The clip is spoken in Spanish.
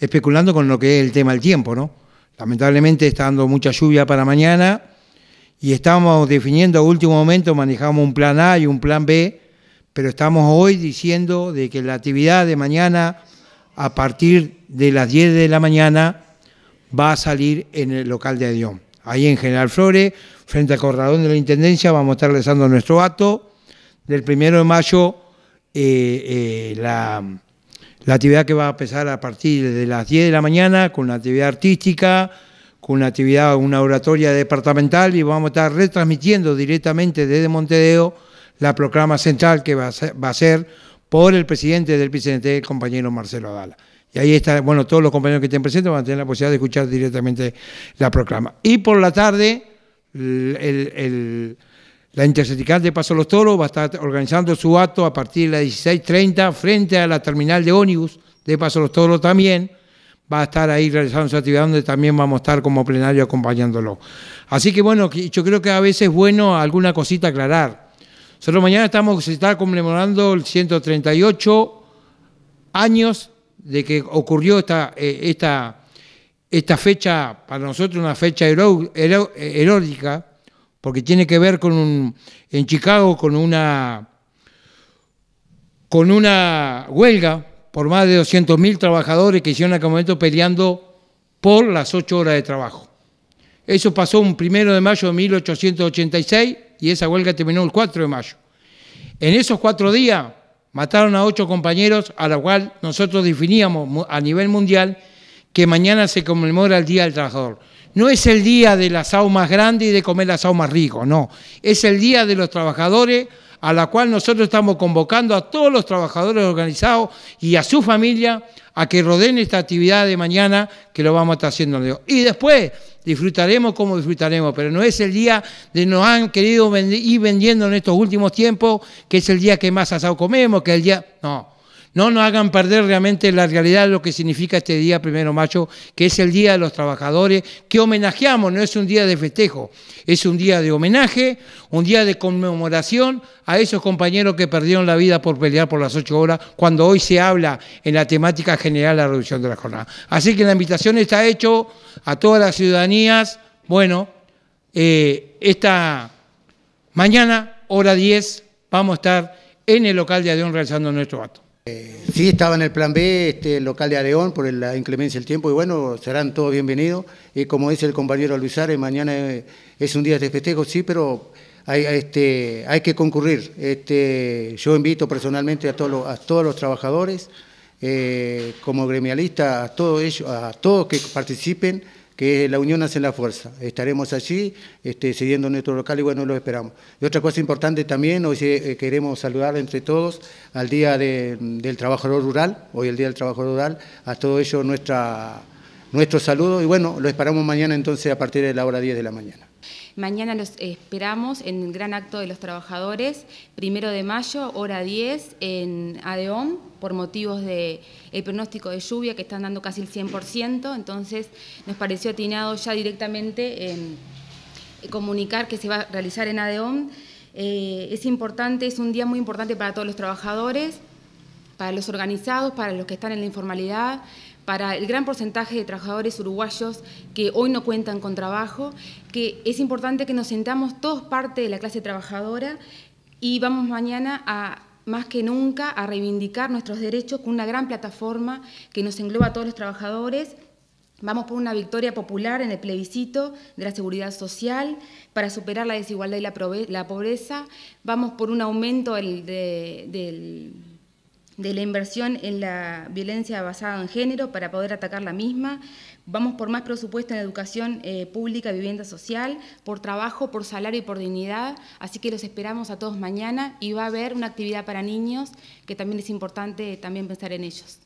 especulando con lo que es el tema del tiempo, ¿no? Lamentablemente está dando mucha lluvia para mañana y estamos definiendo a último momento, manejamos un plan A y un plan B, pero estamos hoy diciendo de que la actividad de mañana a partir de las 10 de la mañana va a salir en el local de Adión. Ahí en General Flores, frente al corralón de la Intendencia, vamos a estar realizando nuestro acto. Del primero de mayo, eh, eh, la la actividad que va a empezar a partir de las 10 de la mañana con una actividad artística, con una actividad, una oratoria departamental y vamos a estar retransmitiendo directamente desde Montedeo la proclama central que va a ser, por el presidente del PCNT, el compañero Marcelo Adala. Y ahí está, bueno, todos los compañeros que estén presentes van a tener la posibilidad de escuchar directamente la proclama. Y por la tarde, el la Intersindical de Paso los Toros va a estar organizando su acto a partir de las 16.30 frente a la terminal de ónibus de Paso los Toros también. Va a estar ahí realizando su actividad donde también vamos a estar como plenario acompañándolo. Así que bueno, yo creo que a veces es bueno alguna cosita aclarar. Solo mañana estamos se está conmemorando el 138 años de que ocurrió esta, eh, esta, esta fecha, para nosotros una fecha heró, eh, porque tiene que ver con un, en Chicago con una, con una huelga por más de 200.000 trabajadores que hicieron aquel momento peleando por las ocho horas de trabajo. Eso pasó un primero de mayo de 1886 y esa huelga terminó el 4 de mayo. En esos cuatro días mataron a ocho compañeros, a la cual nosotros definíamos a nivel mundial que mañana se conmemora el Día del Trabajador. No es el día del asado más grande y de comer el asado más rico, no. Es el día de los trabajadores a la cual nosotros estamos convocando a todos los trabajadores organizados y a su familia a que rodeen esta actividad de mañana que lo vamos a estar haciendo. Y después disfrutaremos como disfrutaremos, pero no es el día de nos han querido ir vendiendo en estos últimos tiempos, que es el día que más asado comemos, que el día... No, no nos hagan perder realmente la realidad de lo que significa este día primero mayo, que es el Día de los Trabajadores, que homenajeamos, no es un día de festejo, es un día de homenaje, un día de conmemoración a esos compañeros que perdieron la vida por pelear por las ocho horas, cuando hoy se habla en la temática general de la reducción de la jornada. Así que la invitación está hecha a todas las ciudadanías. Bueno, eh, esta mañana, hora 10, vamos a estar en el local de Adión realizando nuestro acto. Eh, sí, estaba en el plan B, este, el local de Areón, por la inclemencia del tiempo, y bueno, serán todos bienvenidos. Y como dice el compañero Luis Ares, mañana eh, es un día de festejo, sí, pero hay, hay este, que concurrir. Este, yo invito personalmente a todos los, a todos los trabajadores, eh, como gremialista, a todos ellos, a todos que participen que la unión hace la fuerza. Estaremos allí este, siguiendo nuestro local y bueno, lo esperamos. Y otra cosa importante también, hoy eh, eh, queremos saludar entre todos al Día del Trabajador Rural, hoy el Día del trabajo Rural, a todo ello nuestro saludo y bueno, lo esperamos mañana entonces a partir de la hora 10 de la mañana. Mañana los esperamos en el Gran Acto de los Trabajadores, primero de mayo, hora 10, en Adeón, por motivos del pronóstico de lluvia que están dando casi el 100%, entonces nos pareció atinado ya directamente em, comunicar que se va a realizar en ADEOM. Eh, es importante, es un día muy importante para todos los trabajadores, para los organizados, para los que están en la informalidad, para el gran porcentaje de trabajadores uruguayos que hoy no cuentan con trabajo, que es importante que nos sentamos todos parte de la clase trabajadora y vamos mañana a más que nunca a reivindicar nuestros derechos con una gran plataforma que nos engloba a todos los trabajadores. Vamos por una victoria popular en el plebiscito de la seguridad social para superar la desigualdad y la pobreza. Vamos por un aumento del de la inversión en la violencia basada en género para poder atacar la misma. Vamos por más presupuesto en educación eh, pública, vivienda social, por trabajo, por salario y por dignidad. Así que los esperamos a todos mañana y va a haber una actividad para niños que también es importante también pensar en ellos.